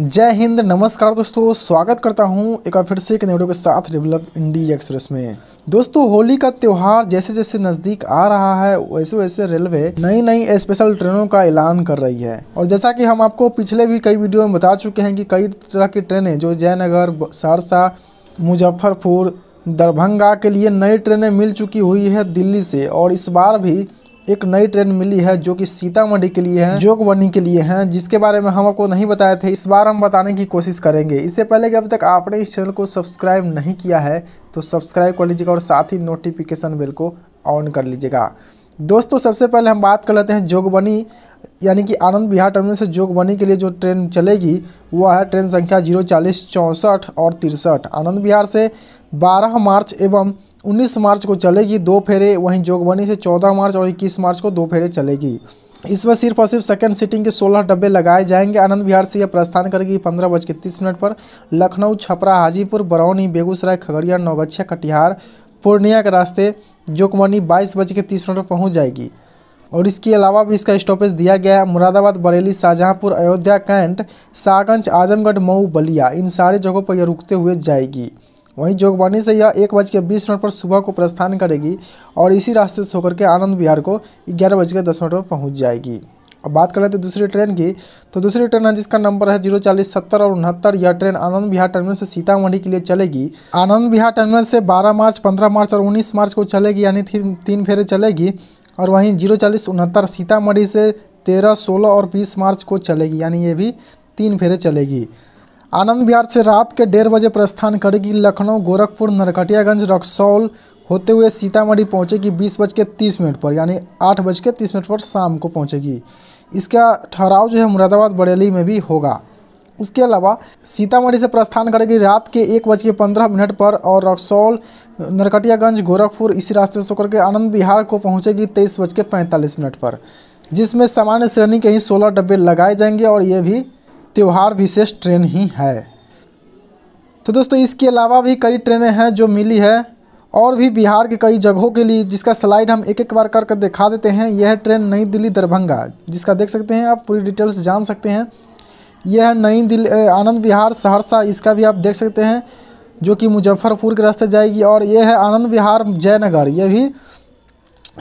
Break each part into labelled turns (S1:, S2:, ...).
S1: जय हिंद नमस्कार दोस्तों स्वागत करता हूं एक बार फिर से एक नेडो के साथ डेवलप इंडी एक्सप्रेस में दोस्तों होली का त्यौहार जैसे जैसे नज़दीक आ रहा है वैसे वैसे रेलवे नई नई स्पेशल ट्रेनों का ऐलान कर रही है और जैसा कि हम आपको पिछले भी कई वीडियो में बता चुके हैं कि कई तरह की ट्रेनें जो जयनगर सहरसा मुजफ्फरपुर दरभंगा के लिए नई ट्रेनें मिल चुकी हुई है दिल्ली से और इस बार भी एक नई ट्रेन मिली है जो कि सीतामढ़ी के लिए है जोगबनी के लिए है जिसके बारे में हम आपको नहीं बताए थे इस बार हम बताने की कोशिश करेंगे इससे पहले कि अब तक आपने इस चैनल को सब्सक्राइब नहीं किया है तो सब्सक्राइब कर लीजिएगा और साथ ही नोटिफिकेशन बेल को ऑन कर लीजिएगा दोस्तों सबसे पहले हम बात कर लेते हैं जोगबनी यानी कि आनंद बिहार टर्मिनल से जोगबनी के लिए जो ट्रेन चलेगी वह है ट्रेन संख्या जीरो चालीस चौंसठ और तिरसठ आनंद बिहार से 12 मार्च एवं 19 मार्च को चलेगी दो फेरे वहीं जोगबनी से 14 मार्च और 21 मार्च को दो फेरे चलेगी इसमें सिर्फ और सिर्फ सेकेंड सीटिंग के 16 डब्बे लगाए जाएंगे आनंद विहार से यह प्रस्थान करेगी पंद्रह बज के तीस मिनट पर लखनऊ छपरा हाजीपुर बरौनी बेगूसराय खगड़िया नौगछिया कटिहार पूर्णिया के रास्ते जोगबनी बाईस बज के तीस मिनट पर पहुँच जाएगी और इसके अलावा भी इसका स्टॉपेज दिया गया है मुरादाबाद बरेली शाहजहाँपुर अयोध्या कैंट सागंज आजमगढ़ मऊ बलिया इन सारे जगहों पर यह रुकते हुए जाएगी वहीं जोगबानी से यह एक बज के बीस मिनट पर सुबह को प्रस्थान करेगी और इसी रास्ते से होकर के आनंद विहार को ग्यारह बज के दस मिनट पर पहुँच जाएगी अब बात करें तो दूसरी ट्रेन की तो दूसरी ट्रेन है जिसका नंबर है जीरो चालीस सत्तर और उनहत्तर यह ट्रेन आनंद बिहार टर्मिनल से सीतामढ़ी के लिए चलेगी आनंद बिहार टर्मिनल से बारह मार्च पंद्रह मार्च और उन्नीस मार्च को चलेगी यानी तीन फेरे चलेगी और वहीं जीरो चालीस उनहत्तर सीतामढ़ी से तेरह सोलह और बीस मार्च को चलेगी यानी ये भी तीन फेरे चलेगी आनंद विहार से रात के डेढ़ बजे प्रस्थान करेगी लखनऊ गोरखपुर नरकटियागंज रक्सौल होते हुए सीतामढ़ी पहुँचेगी बीस बज के तीस मिनट पर यानी आठ बज के तीस मिनट पर शाम को पहुँचेगी इसका ठहराव जो है मुरादाबाद बरेली में भी होगा उसके अलावा सीतामढ़ी से प्रस्थान करेगी रात के एक बज के पंद्रह मिनट पर और रक्सौल नरकटियागंज गोरखपुर इसी रास्ते से होकर के आनंद बिहार को पहुंचेगी तेईस बज के पैंतालीस मिनट पर जिसमें सामान्य श्रेणी के ही सोलह डब्बे लगाए जाएंगे और ये भी त्यौहार विशेष ट्रेन ही है तो दोस्तों इसके अलावा भी कई ट्रेनें हैं जो मिली है और भी बिहार के कई जगहों के लिए जिसका स्लाइड हम एक एक बार कर कर दिखा देते हैं यह है ट्रेन नई दिल्ली दरभंगा जिसका देख सकते हैं आप पूरी डिटेल्स जान सकते हैं यह है नई दिल्ली आनंद बिहार सहरसा इसका भी आप देख सकते हैं जो कि मुजफ्फरपुर के रास्ते जाएगी और ये है आनंद विहार जयनगर ये भी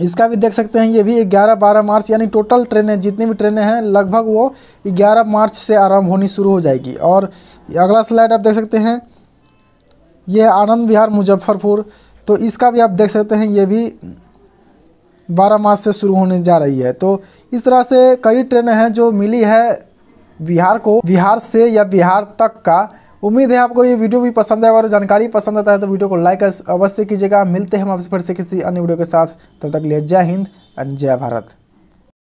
S1: इसका भी देख सकते हैं ये भी 11-12 मार्च यानी टोटल ट्रेनें जितनी भी ट्रेनें हैं लगभग वो 11 मार्च से आरंभ होनी शुरू हो जाएगी और अगला स्लाइड आप देख सकते हैं ये है आनंद विहार मुजफ्फरपुर तो इसका भी आप देख सकते हैं ये भी बारह मार्च से शुरू होने जा रही है तो इस तरह से कई ट्रेनें हैं जो मिली है बिहार को बिहार से या बिहार तक का उम्मीद है आपको ये वीडियो भी पसंद है और जानकारी पसंद आता है तो वीडियो को लाइक अवश्य कीजिएगा मिलते हैं हम आपसे फिर से किसी अन्य वीडियो के साथ तब तो तक लिए जय हिंद एंड जय भारत